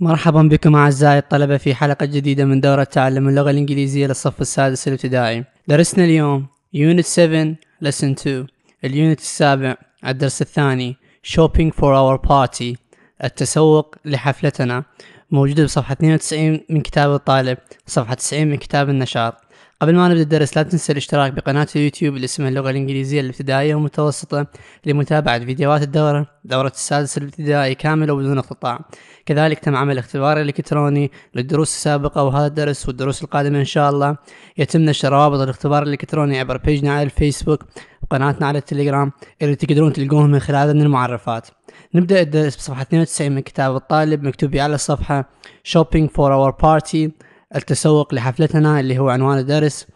مرحبا بكم أعزائي الطلبة في حلقة جديدة من دورة تعلم اللغة الإنجليزية للصف السادس الابتدائي درسنا اليوم Unit 7 Lesson 2 اليونت السابع الدرس الثاني Shopping for our party التسوق لحفلتنا موجودة بصفحة 92 من كتاب الطالب صفحة 90 من كتاب النشاط قبل ما نبدأ الدرس لا تنسى الاشتراك بقناة اليوتيوب اللي اسمها اللغة الإنجليزية الابتدائية والمتوسطة لمتابعة فيديوهات الدورة دورة السادس الابتدائي كاملة وبدون اقتطاع كذلك تم عمل اختبار إلكتروني للدروس السابقة وهذا الدرس والدروس القادمة إن شاء الله يتم نشر روابط الاختبار الإلكتروني عبر بيجنا على الفيسبوك وقناتنا على التليجرام اللي تقدرون تلقوه من خلالها من المعرفات نبدأ الدرس بصفحة 92 من كتاب الطالب مكتوب على الصفحة Shopping for our party التسوق لحفلتنا اللي هو عنوان الدرس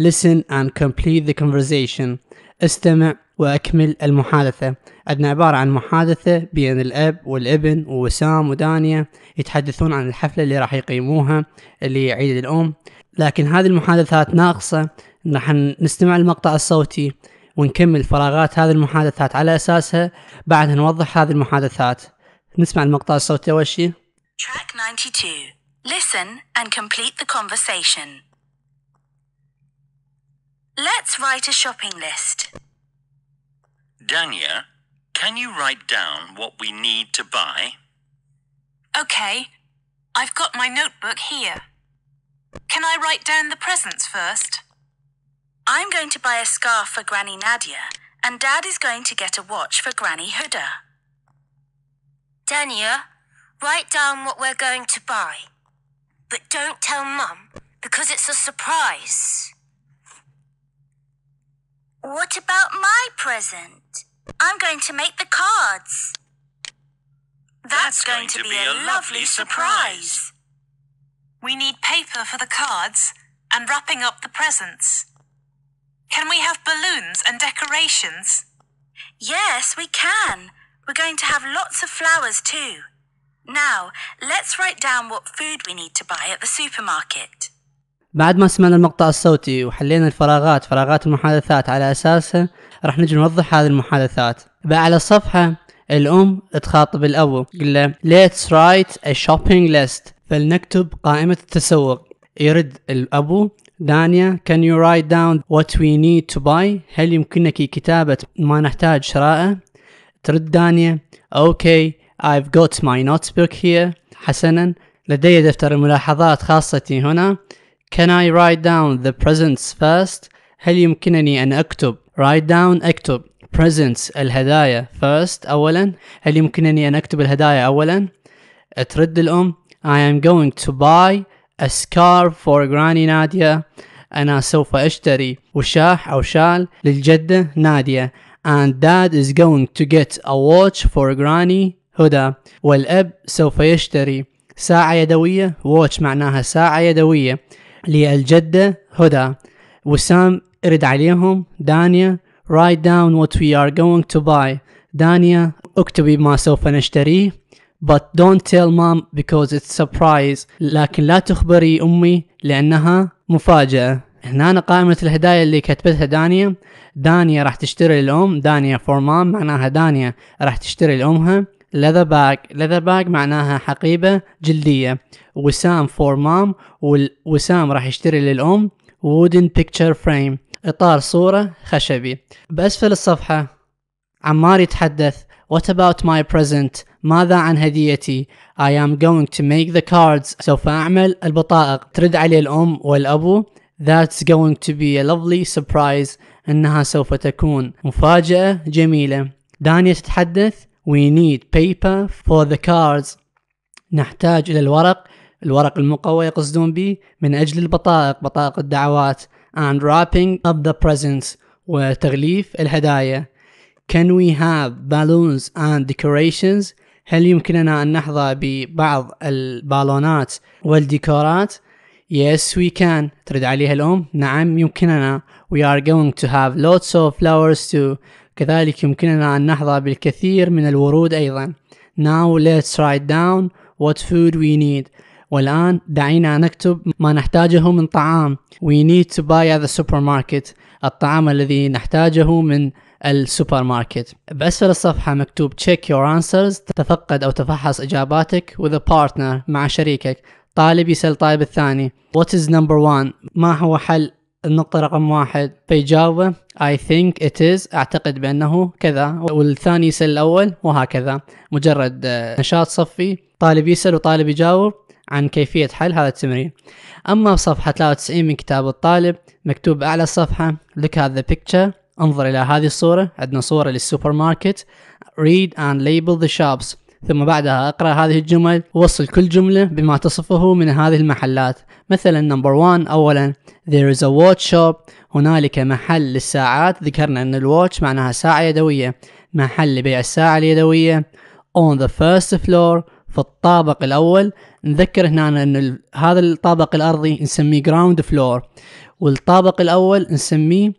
Listen and complete the conversation استمع وأكمل المحادثة عندنا عبارة عن محادثة بين الأب والابن ووسام ودانية يتحدثون عن الحفلة اللي راح يقيموها اللي هي عيد الأم لكن هذه المحادثات ناقصة راح نستمع المقطع الصوتي ونكمل فراغات هذه المحادثات على أساسها بعدها نوضح هذه المحادثات نسمع المقطع الصوتي أول شيء 92 Listen and complete the conversation. Let's write a shopping list. Dania, can you write down what we need to buy? Okay. I've got my notebook here. Can I write down the presents first? I'm going to buy a scarf for Granny Nadia, and Dad is going to get a watch for Granny Huda. Dania, write down what we're going to buy. But don't tell Mum, because it's a surprise. What about my present? I'm going to make the cards. That's, That's going, going, to, to be, be, a lovely surprise. surprise. We need paper for the cards and wrapping up the presents. Can we have balloons and decorations? Yes, we can. We're going to have lots of flowers too. Now, let's write down what food we need to buy at the supermarket. بعد ما سمعنا المقطع الصوتي وحلينا الفراغات فراغات المحادثات على أساسها راح نجي نوضح هذه المحادثات بأعلى الصفحة الأم تخاطب الأبو قل له let's write a shopping list فلنكتب قائمة التسوق يرد الأبو دانيا can you write down what we need to buy هل يمكنك كتابة ما نحتاج شراءه ترد دانيا okay I've got my notebook here حسنا لدي دفتر الملاحظات خاصتي هنا Can I write down the presents first هل يمكنني أن أكتب write down أكتب presents الهدايا first أولا هل يمكنني أن أكتب الهدايا أولا ترد الأم I am going to buy a scarf for granny نادية أنا سوف أشتري وشاح أو شال للجدة نادية and dad is going to get a watch for granny هدى والأب سوف يشتري ساعة يدوية ووتش معناها ساعة يدوية للجدة هدى وسام ارد عليهم دانيا write down what we are going to buy دانيا اكتبي ما سوف نشتريه but don't tell mom because it's surprise لكن لا تخبري أمي لأنها مفاجأة هنا قائمة الهدايا اللي كتبتها دانيا دانيا راح تشتري الأم دانيا for mom معناها دانيا راح تشتري لأمها leather bag leather bag معناها حقيبة جلدية وسام فور مام وسام راح يشتري للأم وودن بيكتشر فريم إطار صورة خشبي بأسفل الصفحة عمار يتحدث What about my present؟ ماذا عن هديتي؟ I am going to make the cards. سوف أعمل البطائق. ترد عليه الأم والأبو That's going to be a lovely surprise. إنها سوف تكون مفاجأة جميلة. دانيا تتحدث We need paper for the cards. نحتاج إلى الورق الورق المقوى يقصدون به من أجل البطائق بطائق الدعوات and wrapping up the presents وتغليف الهدايا. Can we have balloons and decorations? هل يمكننا أن نحظى ببعض البالونات والديكورات؟ Yes we can ترد عليها الأم نعم يمكننا We are going to have lots of flowers too كذلك يمكننا أن نحظى بالكثير من الورود أيضا Now let's write down what food we need والآن دعينا نكتب ما نحتاجه من طعام We need to buy at the supermarket الطعام الذي نحتاجه من السوبر ماركت بأسفل الصفحة مكتوب check your answers تفقد أو تفحص إجاباتك with a partner مع شريكك طالب يسأل طالب الثاني What is number one ما هو حل النقطة رقم واحد فيجاوبه I think it is أعتقد بأنه كذا والثاني يسأل الأول وهكذا مجرد آه، نشاط صفي طالب يسأل وطالب يجاوب عن كيفية حل هذا التمرين أما بصفحة 93 من كتاب الطالب مكتوب بأعلى الصفحة look at the picture انظر إلى هذه الصورة عندنا صورة للسوبر ماركت read and label the shops ثم بعدها اقرأ هذه الجمل ووصل كل جملة بما تصفه من هذه المحلات مثلا نمبر 1 اولا there is a watch shop هنالك محل للساعات ذكرنا ان الواتش معناها ساعة يدوية محل لبيع الساعة اليدوية on the first floor في الطابق الأول نذكر هنا أن هذا الطابق الأرضي نسميه ground floor والطابق الأول نسميه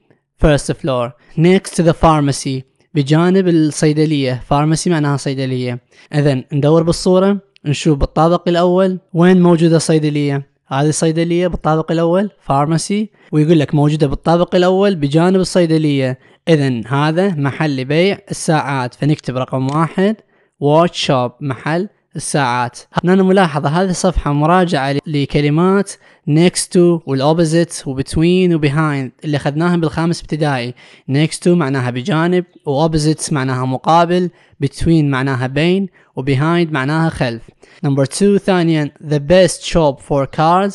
first floor next to the pharmacy بجانب الصيدليه فارماسي معناها صيدليه اذا ندور بالصوره نشوف بالطابق الاول وين موجوده الصيدليه هذه الصيدليه بالطابق الاول فارماسي ويقول لك موجوده بالطابق الاول بجانب الصيدليه اذا هذا محل لبيع الساعات فنكتب رقم واحد واتش شوب محل الساعات هنا ملاحظة هذه الصفحة مراجعة لكلمات next to والopposite وbetween وbehind اللي أخذناهم بالخامس ابتدائي next to معناها بجانب وopposite معناها مقابل between معناها بين وbehind معناها خلف number two ثانيا the best shop for cars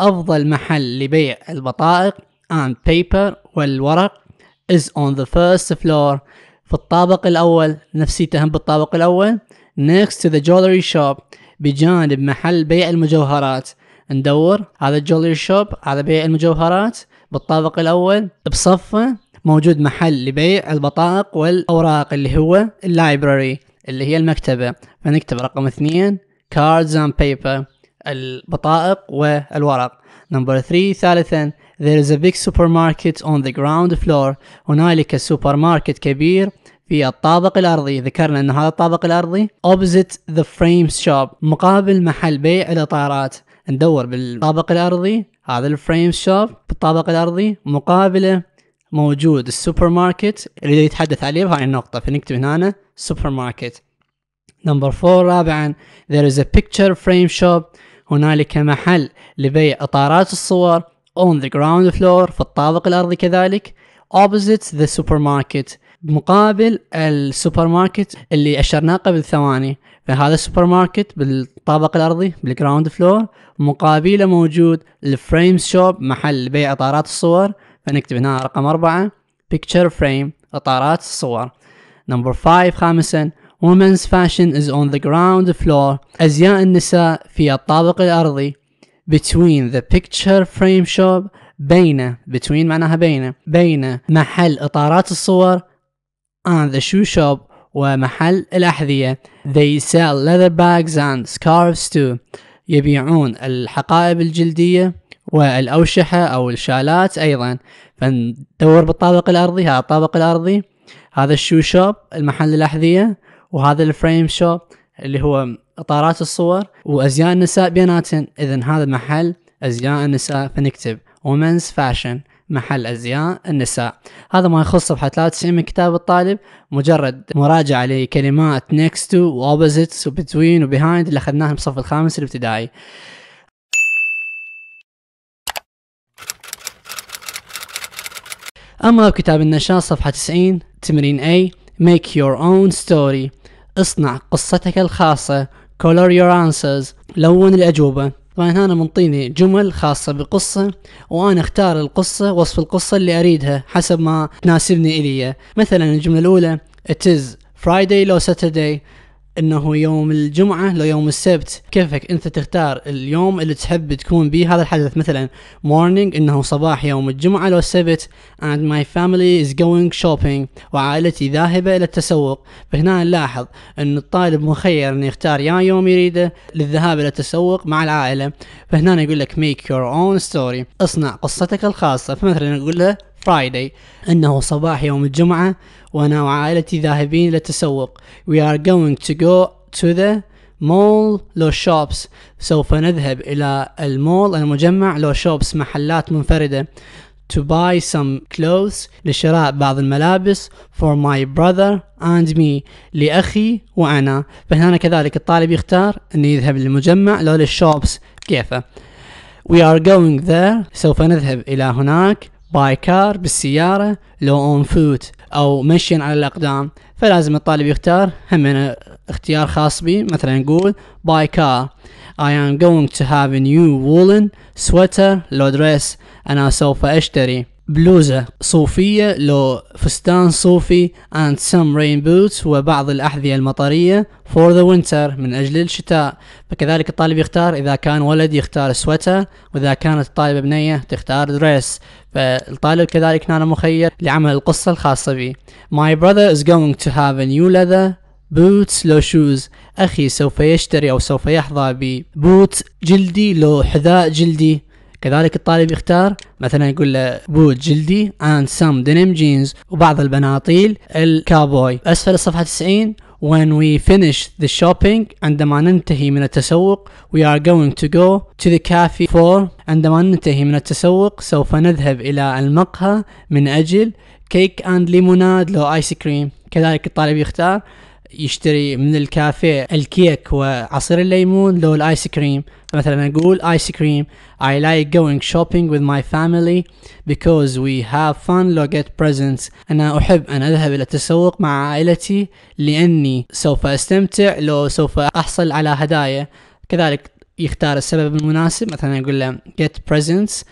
أفضل محل لبيع البطائق and paper والورق is on the first floor في الطابق الأول نفسيتهم هم بالطابق الأول next to the jewelry shop بجانب محل بيع المجوهرات ندور هذا الجولري شوب هذا بيع المجوهرات بالطابق الاول بصفه موجود محل لبيع البطائق والاوراق اللي هو اللايبراري اللي هي المكتبه فنكتب رقم اثنين cards and paper البطائق والورق نمبر ثري ثالثا there is a big supermarket on the ground floor هنالك سوبر ماركت كبير في الطابق الارضي ذكرنا ان هذا الطابق الارضي opposite the frame shop مقابل محل بيع الاطارات ندور بالطابق الارضي هذا الفريم شوب بالطابق الارضي مقابله موجود السوبر ماركت اللي يتحدث عليه بهاي النقطه فنكتب هنا سوبر ماركت نمبر 4 رابعا there is a picture frame shop هنالك محل لبيع اطارات الصور on the ground floor في الطابق الارضي كذلك opposite the supermarket مقابل السوبر ماركت اللي اشرناه قبل ثواني فهذا السوبر ماركت بالطابق الارضي بالجراوند فلور مقابله موجود الفريم شوب محل بيع اطارات الصور فنكتب هنا رقم أربعة picture frame اطارات الصور نمبر 5 خامسا women's fashion is on the ground floor ازياء النساء في الطابق الارضي between the picture frame shop بين between معناها بين بين محل اطارات الصور and the shoe shop ومحل الأحذية they sell leather bags and scarves too يبيعون الحقائب الجلدية والأوشحة أو الشالات أيضا فندور بالطابق الأرضي هذا الطابق الأرضي هذا الشو شوب المحل الأحذية وهذا الفريم شوب اللي هو إطارات الصور وأزياء النساء بيناتن إذا هذا محل أزياء النساء فنكتب women's fashion محل أزياء النساء هذا ما يخص صفحة 93 من كتاب الطالب مجرد مراجعة لكلمات next to و opposite و between و behind اللي أخذناها بصف الخامس الابتدائي أما كتاب النشاط صفحة 90 تمرين A make your own story اصنع قصتك الخاصة color your answers لون الأجوبة طبعا هنا منطيني جمل خاصة بقصة وأنا أختار القصة وصف القصة اللي أريدها حسب ما تناسبني إلي مثلا الجملة الأولى It is Friday or Saturday انه يوم الجمعه لو يوم السبت كيفك انت تختار اليوم اللي تحب تكون به هذا الحدث مثلا morning انه صباح يوم الجمعه لو السبت and my family is going shopping وعائلتي ذاهبه الى التسوق فهنا نلاحظ ان الطالب مخير انه يختار يا يوم يريده للذهاب الى التسوق مع العائله فهنا يقول لك make your own story اصنع قصتك الخاصه فمثلا نقول له فرايداي انه صباح يوم الجمعه وأنا وعائلتي ذاهبين للتسوق We are going to go to the مول لو شوبس سوف نذهب إلى المول المجمع لو شوبس محلات منفردة to buy some clothes لشراء بعض الملابس for my brother and me لأخي وأنا فهنا كذلك الطالب يختار أنه يذهب للمجمع لو للشوبس كيفه We are going there سوف نذهب إلى هناك by car بالسيارة لو on foot او مشيا على الاقدام فلازم الطالب يختار هم اختيار خاص بي مثلا نقول buy car I am going to have a new woolen sweater لو dress انا سوف اشتري بلوزة صوفية لو فستان صوفي and some rain boots وبعض الأحذية المطرية for the winter من أجل الشتاء فكذلك الطالب يختار إذا كان ولد يختار سويتر وإذا كانت الطالبة بنية تختار دريس فالطالب كذلك نانا مخير لعمل القصة الخاصة به My brother is going to have a new leather boots لو shoes أخي سوف يشتري أو سوف يحظى ببوت جلدي لو حذاء جلدي كذلك الطالب يختار مثلا يقول له بوت جلدي اند سم دينيم جينز وبعض البناطيل الكابوي اسفل الصفحه 90 when we finish the shopping عندما ننتهي من التسوق we are going to go to the cafe for عندما ننتهي من التسوق سوف نذهب إلى المقهى من أجل كيك أند ليموناد لو آيس كريم كذلك الطالب يختار يشتري من الكافيه الكيك وعصير الليمون لو الايس كريم مثلا اقول ايس كريم I like going shopping with my family because we have fun لو get presents انا احب ان اذهب الى التسوق مع عائلتي لاني سوف استمتع لو سوف احصل على هدايا كذلك يختار السبب المناسب مثلا اقول له get presents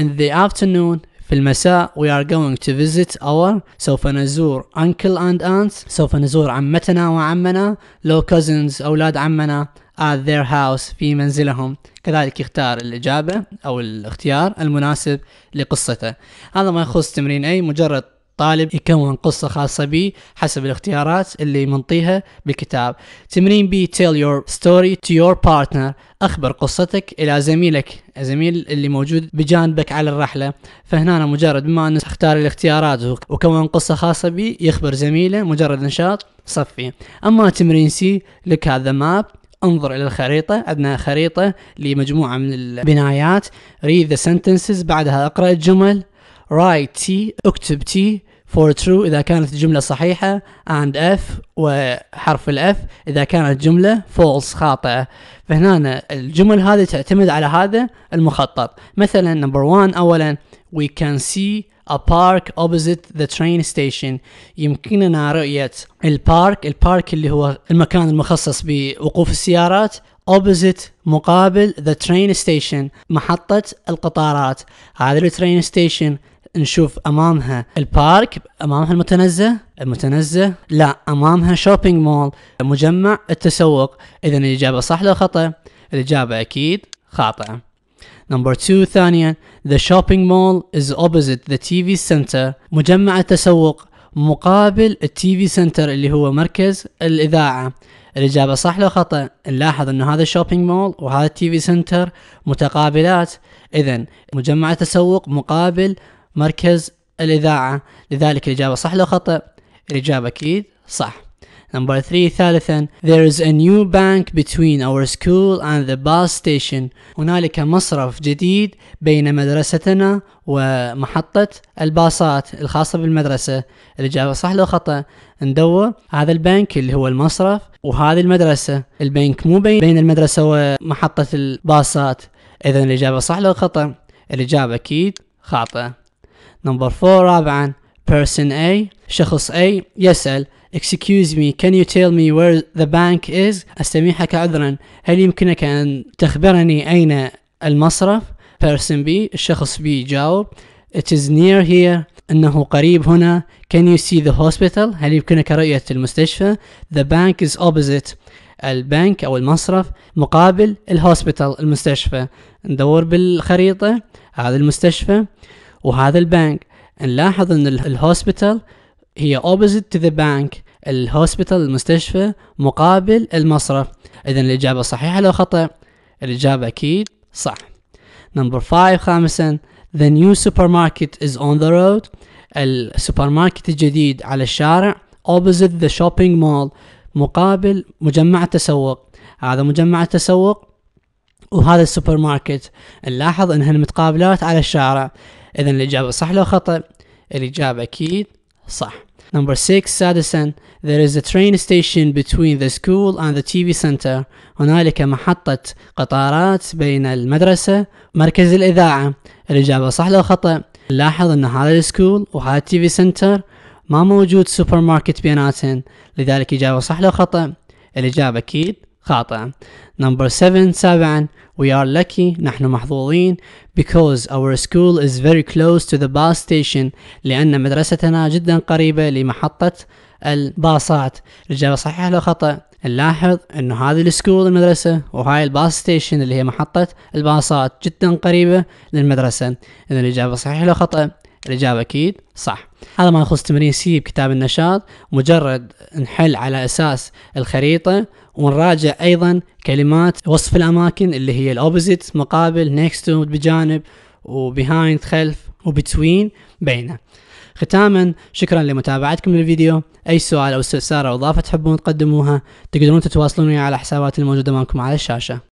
in the afternoon في المساء we are going to visit our سوف نزور uncle and aunt سوف نزور عمتنا وعمنا low cousins أولاد عمنا at their house في منزلهم كذلك يختار الإجابة أو الاختيار المناسب لقصته هذا ما يخص تمرين أي مجرد طالب يكون قصة خاصة به حسب الاختيارات اللي منطيها بالكتاب تمرين بي tell your story to your partner أخبر قصتك إلى زميلك زميل اللي موجود بجانبك على الرحلة فهنا مجرد بما أنه اختار الاختيارات وكون قصة خاصة بي يخبر زميله مجرد نشاط صفي أما تمرين سي لك هذا ماب انظر الى الخريطه عندنا خريطه لمجموعه من البنايات read the sentences بعدها اقرا الجمل write T اكتب T for true إذا كانت الجملة صحيحة and F وحرف ال إذا كانت جملة false خاطئة فهنا الجمل هذه تعتمد على هذا المخطط مثلا نمبر one أولا we can see a park opposite the train station يمكننا رؤية البارك البارك اللي هو المكان المخصص بوقوف السيارات opposite مقابل the train station محطة القطارات هذا الترين ستيشن نشوف امامها البارك امامها المتنزه المتنزه لا امامها شوبينج مول مجمع التسوق اذا الاجابه صح لو خطا الاجابه اكيد خاطئه نمبر 2 ثانيا the shopping mall is opposite the TV center مجمع التسوق مقابل التي في سنتر اللي هو مركز الإذاعة الإجابة صح لو خطأ نلاحظ أنه هذا الشوبينج مول وهذا التي في سنتر متقابلات إذا مجمع التسوق مقابل مركز الإذاعة لذلك الإجابة صح لو خطأ الإجابة أكيد صح نمبر 3 ثالثا There is a new bank between our school and the bus station هنالك مصرف جديد بين مدرستنا ومحطة الباصات الخاصة بالمدرسة الإجابة صح لو خطأ ندور هذا البنك اللي هو المصرف وهذه المدرسة البنك مو بين المدرسة ومحطة الباصات إذا الإجابة صح لو خطأ الإجابة أكيد خاطئة نمبر 4 رابعا person A شخص A يسأل excuse me can you tell me where the bank is أستميحك عذرا هل يمكنك أن تخبرني أين المصرف person B الشخص B جاوب it is near here أنه قريب هنا can you see the hospital هل يمكنك رؤية المستشفى the bank is opposite البنك أو المصرف مقابل الهوسبيتال المستشفى ندور بالخريطة هذا المستشفى وهذا البنك نلاحظ ان الهوسبيتال هي اوبوزيت تو ذا بانك الهوسبيتال المستشفى مقابل المصرف اذا الاجابه صحيحه لو خطا الاجابه اكيد صح نمبر 5 خامسا the new supermarket is on the road السوبر ماركت الجديد على الشارع opposite ذا شوبينج مول مقابل مجمع التسوق هذا مجمع التسوق وهذا السوبر ماركت نلاحظ انها متقابلات على الشارع إذا الإجابة صح لو خطأ؟ الإجابة أكيد صح. Number 6 سادسا There is a train station between the school and the TV center هنالك محطة قطارات بين المدرسة مركز الإذاعة الإجابة صح لو خطأ لاحظ أن هذا السكول وهذا التي في سنتر ما موجود سوبر ماركت بيناتهم لذلك إجابة صح لو خطأ الإجابة أكيد خاطئة نمبر 7 سابعا We are lucky نحن محظوظين because our school is very close to the bus station لأن مدرستنا جدا قريبة لمحطة الباصات الإجابة صحيحة لو خطأ نلاحظ انه هذه السكول المدرسة وهاي الباص ستيشن اللي هي محطة الباصات جدا قريبة للمدرسة اذا الاجابة صحيحة لو خطأ الاجابة اكيد صح هذا ما يخص تمرين سي بكتاب النشاط مجرد نحل على اساس الخريطة ونراجع ايضا كلمات وصف الاماكن اللي هي الاوبوزيت مقابل نيكست تو بجانب وبيهايند خلف وبتوين بينه ختاما شكرا لمتابعتكم للفيديو اي سؤال او استفسار او اضافه تحبون تقدموها تقدرون تتواصلون على حساباتي الموجوده معكم على الشاشه